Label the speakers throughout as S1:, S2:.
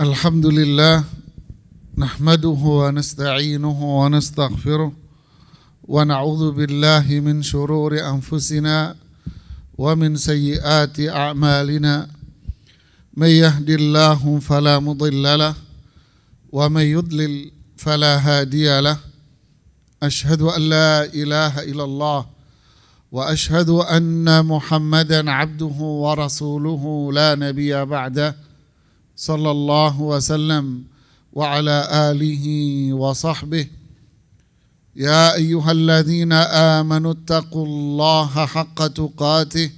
S1: الحمد لله نحمده ونستعينه ونستغفره ونعوذ بالله من شرور انفسنا ومن سيئات اعمالنا من يهد الله فلا مضل له ومن يضلل فلا هادي له اشهد ان لا اله الا الله واشهد ان محمدا عبده ورسوله لا نبي بعده صلى الله وسلم وعلى آله وصحبه يا أيها الذين آمنوا اتقوا الله حق تقاته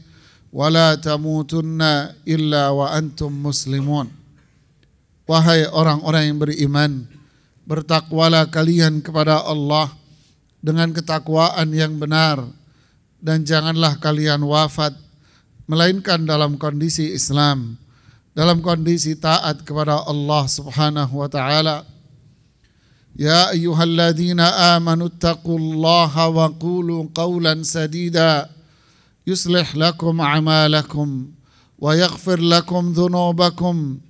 S1: ولا تموتن إلا وأنتم مسلمون وهي orang-orang yang beriman, bertakwalah kalian kepada Allah dengan ketakwaan yang benar dan janganlah kalian wafat melainkan dalam kondisi Islam dalam kondisi taat kepada Allah Subhanahu wa taala. Ya ayyuhalladzina amanu taqullaha wa qulu qawlan sadida yuslih lakum a'malakum wa yaghfir lakum dhunubakum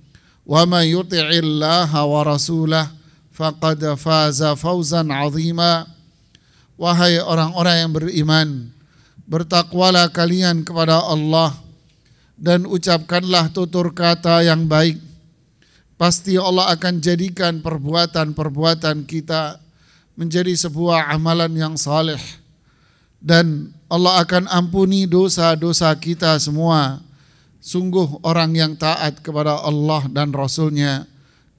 S1: wa man yuti'illaha wa rasulahu faqad faza fawzan 'azima. Wahai orang-orang yang beriman, bertakwalah kalian kepada Allah dan ucapkanlah tutur kata yang baik. Pasti Allah akan jadikan perbuatan-perbuatan kita menjadi sebuah amalan yang saleh dan Allah akan ampuni dosa-dosa kita semua. Sungguh orang yang taat kepada Allah dan Rasulnya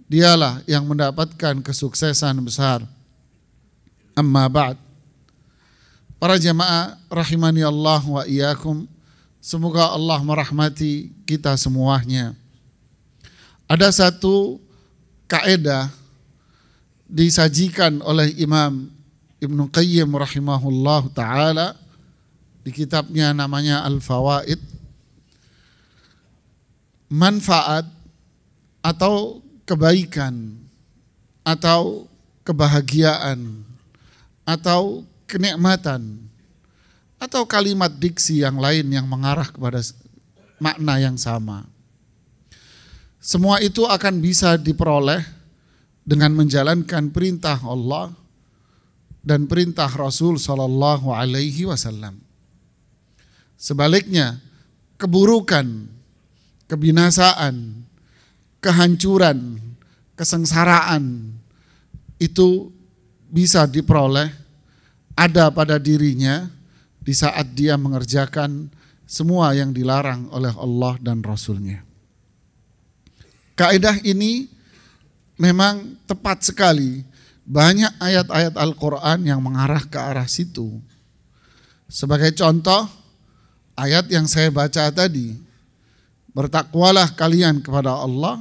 S1: dialah yang mendapatkan kesuksesan besar. Amma ba'd. Para jemaah rahimani Allah wa iyyakum. Semoga Allah merahmati kita semuanya. Ada satu kaedah disajikan oleh Imam Ibn Qayyim rahimahullah taala di kitabnya namanya Al-Fawaid manfaat atau kebaikan atau kebahagiaan atau kenikmatan atau kalimat diksi yang lain yang mengarah kepada makna yang sama. Semua itu akan bisa diperoleh dengan menjalankan perintah Allah dan perintah Rasul Shallallahu Alaihi Wasallam. Sebaliknya, keburukan, kebinasaan, kehancuran, kesengsaraan itu bisa diperoleh ada pada dirinya di saat dia mengerjakan semua yang dilarang oleh Allah dan Rasulnya. Kaidah ini memang tepat sekali. Banyak ayat-ayat Al-Quran yang mengarah ke arah situ. Sebagai contoh, ayat yang saya baca tadi. Bertakwalah kalian kepada Allah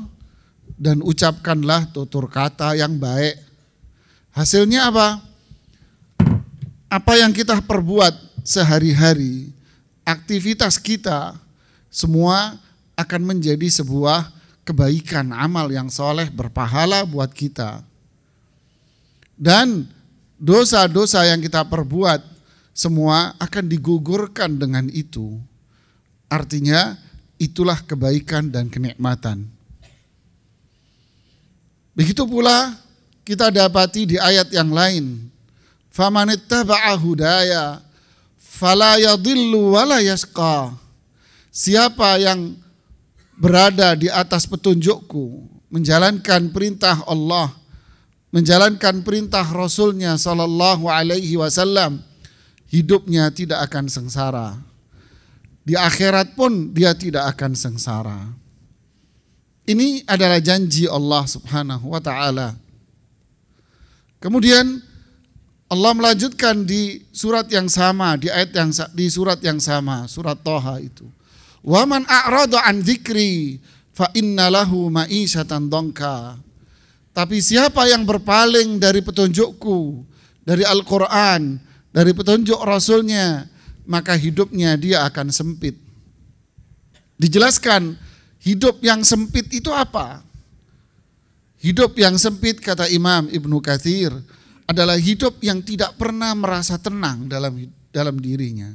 S1: dan ucapkanlah tutur kata yang baik. Hasilnya apa? Apa yang kita perbuat sehari-hari, aktivitas kita semua akan menjadi sebuah kebaikan amal yang soleh berpahala buat kita. Dan dosa-dosa yang kita perbuat semua akan digugurkan dengan itu. Artinya itulah kebaikan dan kenikmatan. Begitu pula kita dapati di ayat yang lain. Famanittaba'a hudaya fala yadillu wala yasqa. Siapa yang berada di atas petunjukku, menjalankan perintah Allah, menjalankan perintah Rasulnya Sallallahu Alaihi Wasallam, hidupnya tidak akan sengsara. Di akhirat pun dia tidak akan sengsara. Ini adalah janji Allah Subhanahu wa taala. Kemudian Allah melanjutkan di surat yang sama, di ayat yang di surat yang sama, surat Toha itu. Waman a'rada an dzikri fa innalahu ma'isatan dongka. Tapi siapa yang berpaling dari petunjukku, dari Al-Qur'an, dari petunjuk Rasulnya, maka hidupnya dia akan sempit. Dijelaskan hidup yang sempit itu apa? Hidup yang sempit kata Imam Ibnu Katsir adalah hidup yang tidak pernah merasa tenang dalam dalam dirinya.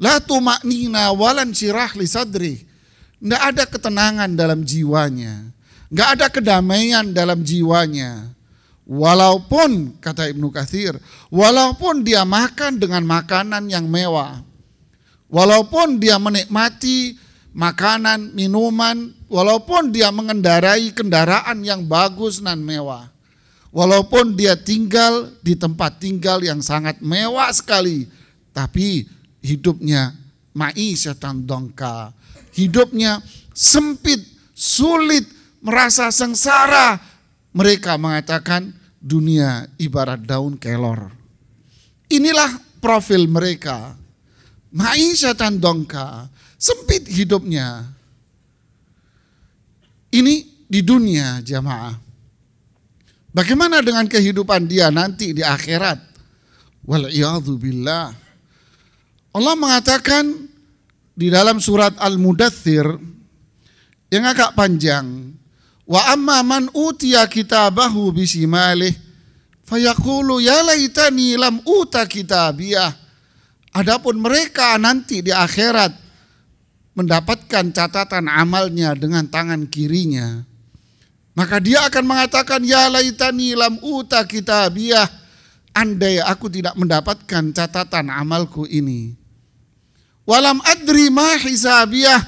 S1: La tumaknina walan sirah li sadri. Tidak ada ketenangan dalam jiwanya. Nggak ada kedamaian dalam jiwanya. Walaupun, kata Ibnu Kathir, walaupun dia makan dengan makanan yang mewah. Walaupun dia menikmati makanan, minuman, walaupun dia mengendarai kendaraan yang bagus dan mewah. Walaupun dia tinggal di tempat tinggal yang sangat mewah sekali, tapi hidupnya mai setan dongka. Hidupnya sempit, sulit, merasa sengsara. Mereka mengatakan dunia ibarat daun kelor. Inilah profil mereka. Mai setan dongka, sempit hidupnya. Ini di dunia jamaah. Bagaimana dengan kehidupan dia nanti di akhirat? Wal Allah mengatakan di dalam surat Al-Mudathir yang agak panjang. Wa amma man utia kitabahu bisimalih fayakulu ya laytani lam uta kitabiyah. Adapun mereka nanti di akhirat mendapatkan catatan amalnya dengan tangan kirinya. Maka dia akan mengatakan, Ya laitani lam uta kitabiyah. Andai aku tidak mendapatkan catatan amalku ini. Walam adri ma hisabiyah.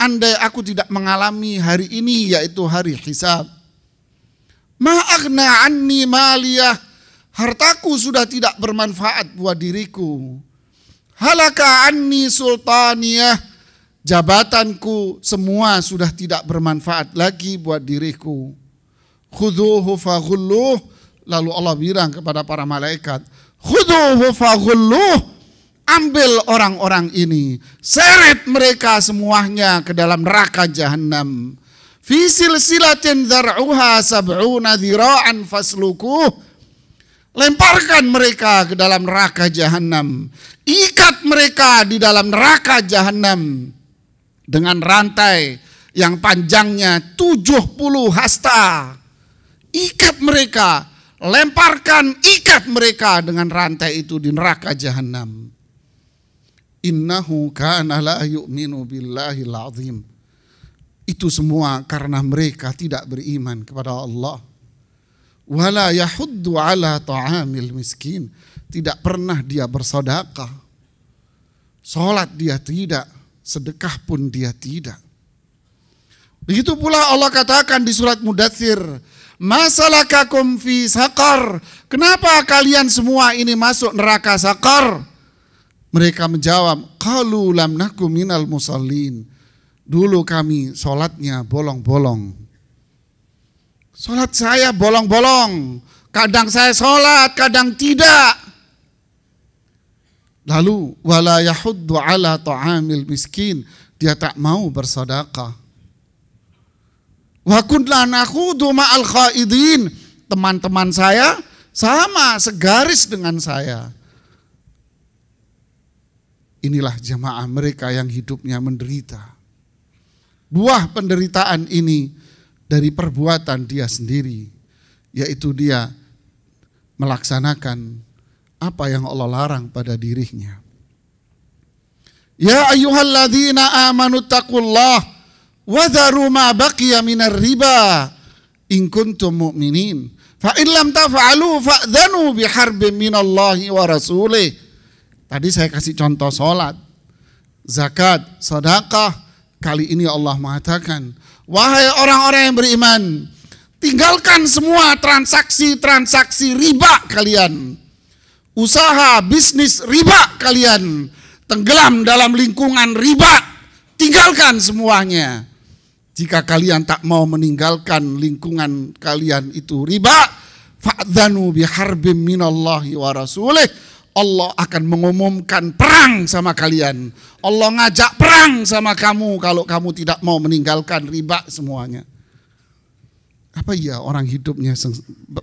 S1: Andai aku tidak mengalami hari ini, yaitu hari hisab. Ma agna anni maliyah. Hartaku sudah tidak bermanfaat buat diriku. Halaka anni sultaniyah jabatanku semua sudah tidak bermanfaat lagi buat diriku. Khuduhu faghulluh. Lalu Allah bilang kepada para malaikat, Khuduhu faghulluh. Ambil orang-orang ini, seret mereka semuanya ke dalam neraka jahanam. Fisil silatin daruha sab'una dzira'an faslukuh. Lemparkan mereka ke dalam neraka jahanam. Ikat mereka di dalam neraka jahanam dengan rantai yang panjangnya 70 hasta. Ikat mereka, lemparkan ikat mereka dengan rantai itu di neraka jahanam. Innahu kana la yu'minu billahi azim. Itu semua karena mereka tidak beriman kepada Allah. Wala yahuddu ala ta'amil miskin. Tidak pernah dia bersodakah. Sholat dia tidak sedekah pun dia tidak. Begitu pula Allah katakan di surat Mudathir, Masalakakum fi sakar. Kenapa kalian semua ini masuk neraka sakar? Mereka menjawab, Kalu lam nakum minal musallin. Dulu kami sholatnya bolong-bolong. Sholat saya bolong-bolong. Kadang saya sholat, kadang tidak. Lalu wala yahuddu ala ta'amil miskin, dia tak mau bersedekah. Wa kunna nakhudu ma'al khaidin. Teman-teman saya sama segaris dengan saya. Inilah jamaah mereka yang hidupnya menderita. Buah penderitaan ini dari perbuatan dia sendiri, yaitu dia melaksanakan apa yang Allah larang pada dirinya. Ya ayyuhalladzina amanu taqullah wa dharu ma baqiya minar riba in kuntum mu'minin. Fa in lam taf'alu fa'dhanu biharbin minallahi wa rasulih. Tadi saya kasih contoh salat, zakat, sedekah. Kali ini Allah mengatakan, wahai orang-orang yang beriman, tinggalkan semua transaksi-transaksi riba kalian usaha bisnis riba kalian tenggelam dalam lingkungan riba tinggalkan semuanya jika kalian tak mau meninggalkan lingkungan kalian itu riba fa'dhanu biharbim minallahi wa rasulih Allah akan mengumumkan perang sama kalian. Allah ngajak perang sama kamu kalau kamu tidak mau meninggalkan riba semuanya. Apa iya orang hidupnya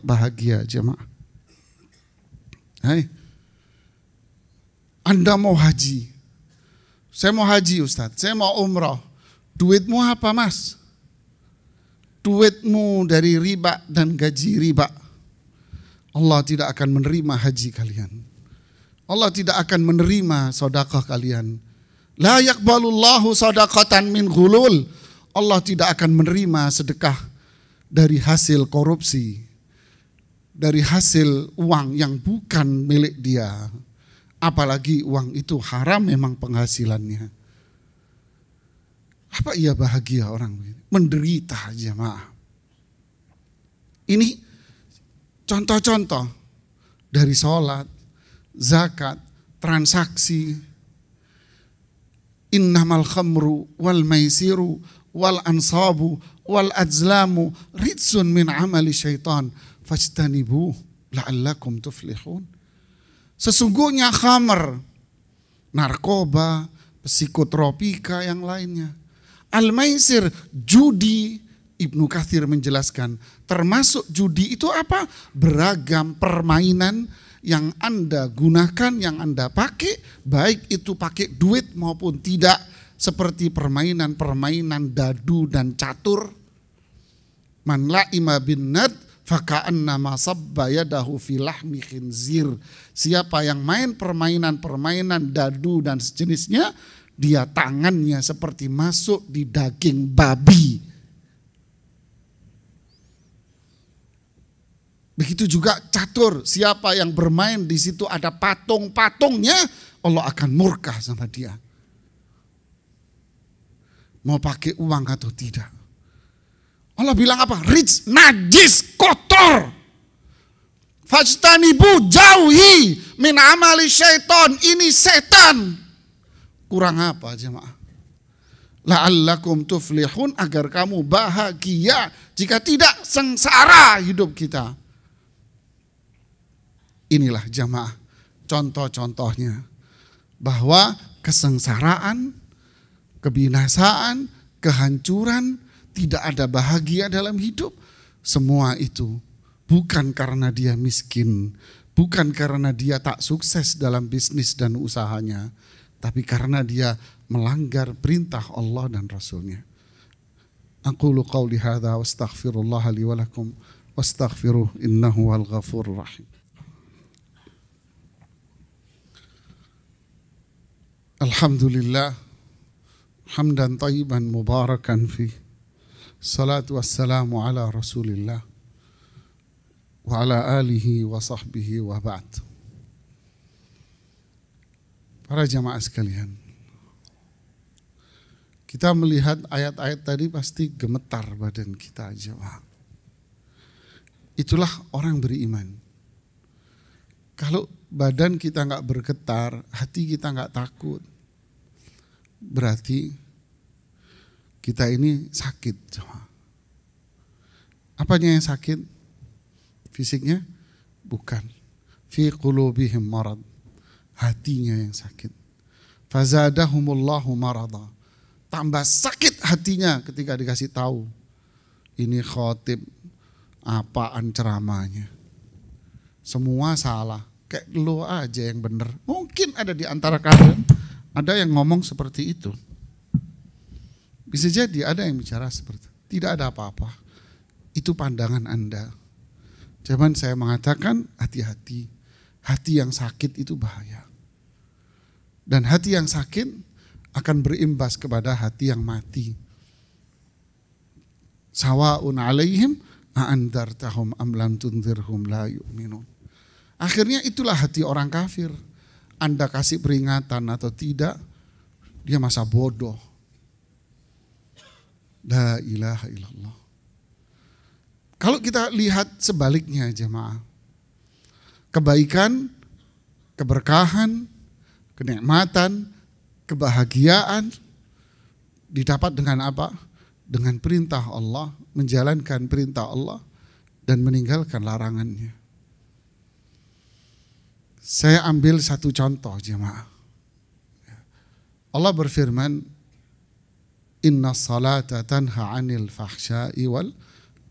S1: bahagia jemaah? Hai. Anda mau haji. Saya mau haji Ustadz, saya mau umroh. Duitmu apa mas? Duitmu dari riba dan gaji riba. Allah tidak akan menerima haji kalian. Allah tidak akan menerima sodakah kalian. Layak balullahu sodakatan min gulul. Allah tidak akan menerima sedekah dari hasil korupsi dari hasil uang yang bukan milik dia. Apalagi uang itu haram memang penghasilannya. Apa ia bahagia orang begini? Menderita maaf. Ini contoh-contoh dari sholat, zakat, transaksi. Innamal khamru wal maisiru wal ansabu wal azlamu ritsun min amali syaitan fajtanibu la'allakum tuflihun. Sesungguhnya khamar, narkoba, psikotropika yang lainnya. Al-Maisir, judi, Ibnu Kathir menjelaskan, termasuk judi itu apa? Beragam permainan yang Anda gunakan, yang Anda pakai, baik itu pakai duit maupun tidak, seperti permainan-permainan dadu dan catur. Man la'ima bin nad Faka'annama sabba yadahu filahmi khinzir. Siapa yang main permainan-permainan dadu dan sejenisnya, dia tangannya seperti masuk di daging babi. Begitu juga catur, siapa yang bermain di situ ada patung-patungnya, Allah akan murka sama dia. Mau pakai uang atau tidak. Allah bilang apa? Rich, najis, kotor. Fajtanibu jauhi min amali syaiton. Ini setan. Kurang apa jemaah? La'allakum tuflihun agar kamu bahagia. Jika tidak sengsara hidup kita. Inilah jamaah contoh-contohnya. Bahwa kesengsaraan, kebinasaan, kehancuran, tidak ada bahagia dalam hidup, semua itu bukan karena dia miskin, bukan karena dia tak sukses dalam bisnis dan usahanya, tapi karena dia melanggar perintah Allah dan Rasulnya. Aku qawli hadha wa astaghfirullah li walakum, wa innahu wal ghafur rahim. Alhamdulillah hamdan tayyiban mubarakan fihi Salatu wassalamu ala rasulillah wa ala alihi wa sahbihi wa ba'd. Para jamaah sekalian, kita melihat ayat-ayat tadi pasti gemetar badan kita jamaah. Itulah orang beriman. Kalau badan kita nggak bergetar, hati kita nggak takut, berarti kita ini sakit. Apanya yang sakit? Fisiknya? Bukan. Fi qulubihim marad. Hatinya yang sakit. Fazadahumullahu marada. Tambah sakit hatinya ketika dikasih tahu. Ini khotib apaan ceramahnya. Semua salah. Kayak lo aja yang bener. Mungkin ada di antara kalian ada yang ngomong seperti itu. Bisa jadi ada yang bicara seperti itu. Tidak ada apa-apa. Itu pandangan Anda. Cuman saya mengatakan hati-hati. Hati yang sakit itu bahaya. Dan hati yang sakit akan berimbas kepada hati yang mati. Sawa'un alaihim a'andartahum amlam tundirhum la yu'minun. Akhirnya itulah hati orang kafir. Anda kasih peringatan atau tidak, dia masa bodoh La ilaha illallah. Kalau kita lihat sebaliknya jemaah. Kebaikan, keberkahan, kenikmatan, kebahagiaan didapat dengan apa? Dengan perintah Allah, menjalankan perintah Allah dan meninggalkan larangannya. Saya ambil satu contoh jemaah. Allah berfirman Inna salata tanha anil fahsyai wal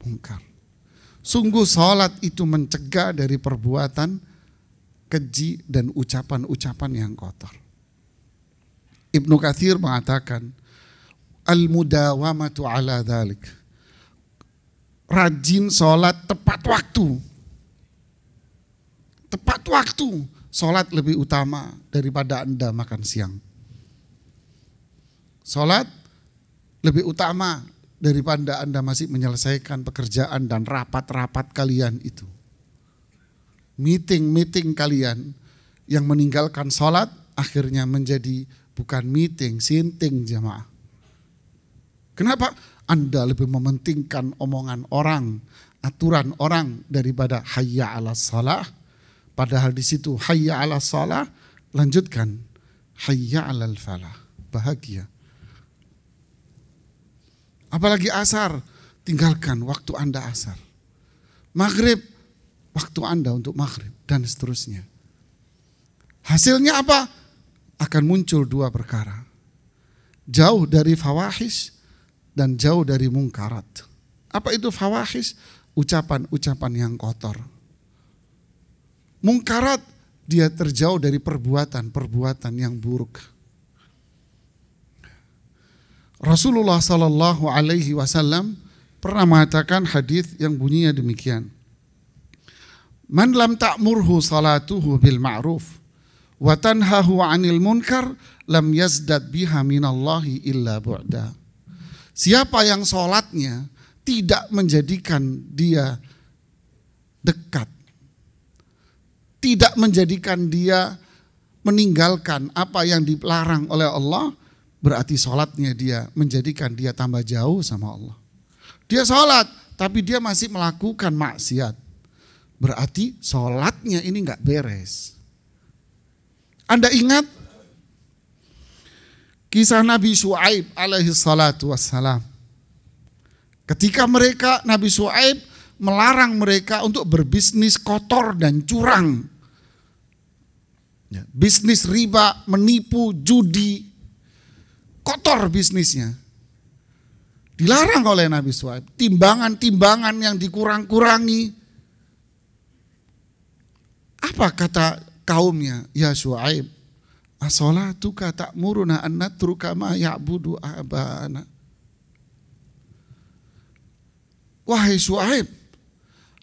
S1: munkar. Sungguh salat itu mencegah dari perbuatan keji dan ucapan-ucapan yang kotor. Ibnu Kathir mengatakan, Al-mudawamatu ala dhalik. Rajin salat tepat waktu. Tepat waktu. salat lebih utama daripada Anda makan siang. Salat lebih utama daripada Anda masih menyelesaikan pekerjaan dan rapat-rapat kalian itu. Meeting-meeting kalian yang meninggalkan sholat akhirnya menjadi bukan meeting, sinting jamaah. Kenapa? Anda lebih mementingkan omongan orang, aturan orang daripada hayya ala salah. Padahal di situ hayya ala salah, lanjutkan hayya ala falah, bahagia. Apalagi asar, tinggalkan waktu Anda asar. Maghrib, waktu Anda untuk maghrib dan seterusnya. Hasilnya apa? Akan muncul dua perkara. Jauh dari fawahis dan jauh dari mungkarat. Apa itu fawahis? Ucapan-ucapan yang kotor. Mungkarat dia terjauh dari perbuatan-perbuatan yang buruk. Rasulullah Sallallahu Alaihi Wasallam pernah mengatakan hadis yang bunyinya demikian. Man lam ta'murhu salatuhu bil ma'ruf wa tanhahu 'anil munkar lam yazdad biha minallahi illa bu'da. Siapa yang solatnya tidak menjadikan dia dekat, tidak menjadikan dia meninggalkan apa yang dilarang oleh Allah, Berarti sholatnya dia menjadikan dia tambah jauh sama Allah. Dia sholat, tapi dia masih melakukan maksiat. Berarti sholatnya ini nggak beres. Anda ingat kisah Nabi Shu'aib alaihi salatu wassalam. Ketika mereka, Nabi Shu'aib melarang mereka untuk berbisnis kotor dan curang. Ya, bisnis riba, menipu, judi, kotor bisnisnya. Dilarang oleh Nabi Suhaib. Timbangan-timbangan yang dikurang-kurangi. Apa kata kaumnya? Ya Suhaib, asolatuka tak muruna anat trukama ya'budu abana. Wahai Suhaib,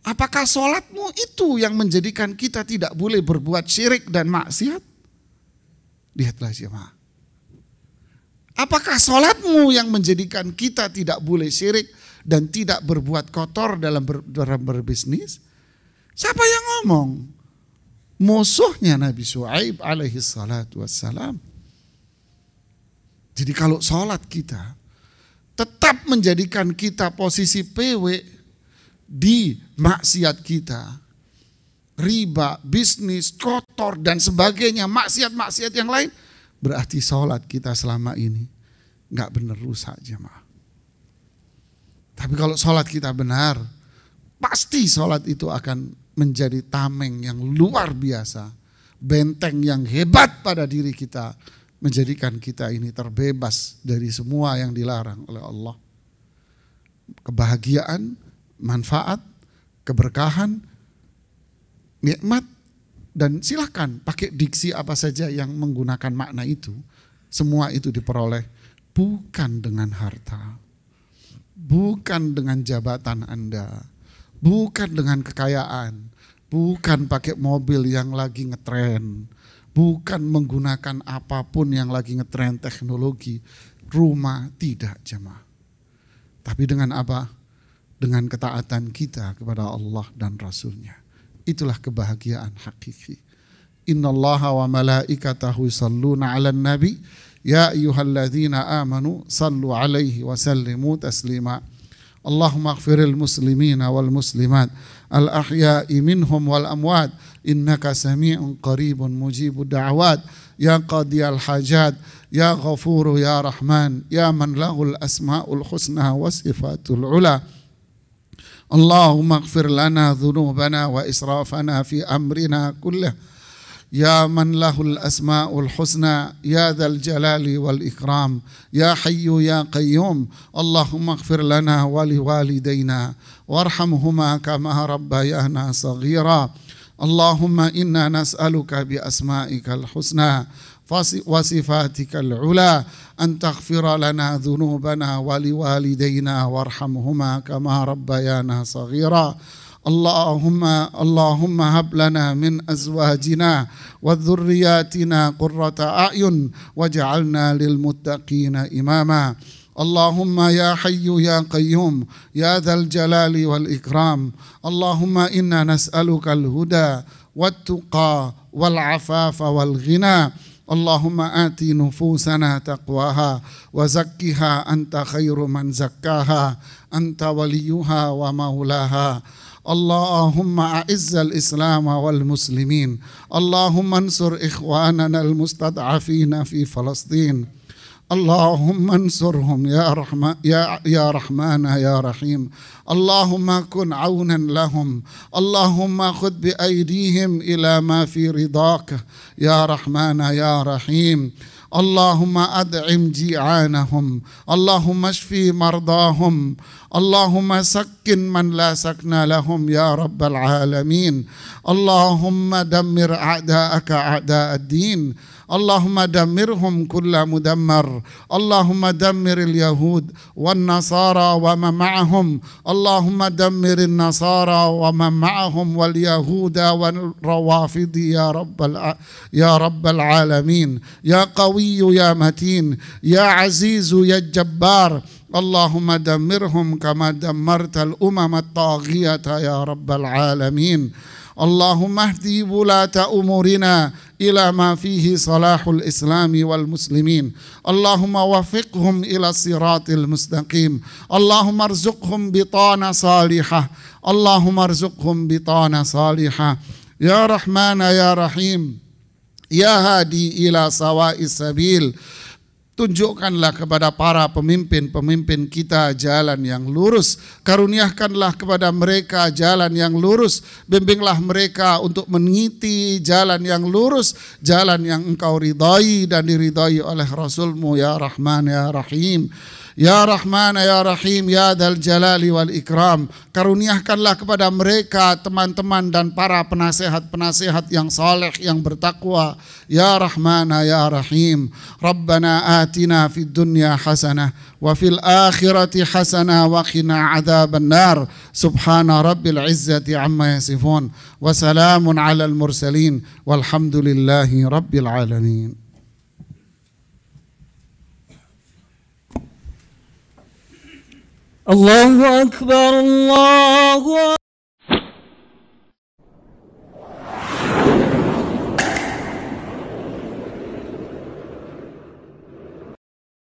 S1: apakah solatmu itu yang menjadikan kita tidak boleh berbuat syirik dan maksiat? Lihatlah jemaah. Apakah sholatmu yang menjadikan kita tidak boleh syirik dan tidak berbuat kotor dalam, ber, dalam berbisnis? Siapa yang ngomong? Musuhnya Nabi Shu'aib alaihi salatu wassalam. Jadi kalau sholat kita tetap menjadikan kita posisi PW di maksiat kita. Riba, bisnis, kotor dan sebagainya, maksiat-maksiat yang lain Berarti sholat kita selama ini nggak benar rusak jemaah. Tapi kalau sholat kita benar, pasti sholat itu akan menjadi tameng yang luar biasa. Benteng yang hebat pada diri kita. Menjadikan kita ini terbebas dari semua yang dilarang oleh Allah. Kebahagiaan, manfaat, keberkahan, nikmat, dan silahkan pakai diksi apa saja yang menggunakan makna itu. Semua itu diperoleh bukan dengan harta, bukan dengan jabatan Anda, bukan dengan kekayaan, bukan pakai mobil yang lagi ngetren, bukan menggunakan apapun yang lagi ngetren teknologi. Rumah tidak jemaah. Tapi dengan apa? Dengan ketaatan kita kepada Allah dan Rasulnya. nya itulah kebahagiaan hakiki. Inna Allah wa malaikatahu yusalluna ala nabi ya ayyuhalladzina amanu sallu alaihi wa sallimu taslima. اللهم اغفر المسلمين والمسلمات الأحياء منهم والأموات إنك سميع قريب مجيب الدعوات يا قاضي الحاجات يا غفور يا رحمن يا من له الأسماء الحسنى والصفات العلى اللهم اغفر لنا ذنوبنا وإسرافنا في أمرنا كله يا من له الأسماء الحسنى يا ذا الجلال والإكرام يا حي يا قيوم اللهم اغفر لنا ولوالدينا وارحمهما كما ربيانا صغيرا اللهم إنا نسألك بأسمائك الحسنى وصفاتك العلى أن تغفر لنا ذنوبنا ولوالدينا وارحمهما كما ربيانا صغيرا اللهم اللهم هب لنا من ازواجنا وذرياتنا قرة اعين واجعلنا للمتقين اماما اللهم يا حي يا قيوم يا ذا الجلال والاكرام اللهم انا نسالك الهدى والتقى والعفاف والغنى اللهم آت نفوسنا تقواها وزكها أنت خير من زكاها أنت وليها ومولاها اللهم أعز الإسلام والمسلمين اللهم انصر إخواننا المستضعفين في فلسطين اللهم انصرهم يا رحمة يا يا رحمن يا رحيم اللهم كن عونا لهم اللهم خذ بايديهم الى ما في رضاك يا رحمن يا رحيم اللهم أدعم جيعانهم اللهم اشفي مرضاهم اللهم سكن من لا سكن لهم يا رب العالمين اللهم دمر أعداءك أعداء الدين اللهم دمرهم كل مدمر اللهم دمر اليهود والنصارى وما معهم اللهم دمر النصارى وما معهم واليهود والروافض يا رب يا رب العالمين يا قوي يا متين يا عزيز يا جبار اللهم دمرهم كما دمرت الامم الطاغيه يا رب العالمين اللهم اهدي ولاة أمورنا إلى ما فيه صلاح الإسلام والمسلمين اللهم وفقهم إلى الصراط المستقيم اللهم ارزقهم بطانة صالحة اللهم ارزقهم بطانة صالحة يا رحمن يا رحيم يا هادي إلى سواء السبيل Tunjukkanlah kepada para pemimpin-pemimpin kita jalan yang lurus. Karuniakanlah kepada mereka jalan yang lurus. Bimbinglah mereka untuk meniti jalan yang lurus. Jalan yang engkau ridai dan diridai oleh Rasulmu ya Rahman ya Rahim. Ya Rahman, Ya Rahim, Ya Dal Jalali wal Ikram. Karuniahkanlah kepada mereka teman-teman dan para penasehat-penasehat yang saleh, yang bertakwa. Ya Rahman, Ya Rahim. Rabbana atina fi dunya hasanah wa fil akhirati hasanah wa qina adzaban nar. Subhana rabbil izzati amma yasifun. Wa salamun alal mursalin. Walhamdulillahi rabbil alamin. الله أكبر الله أكبر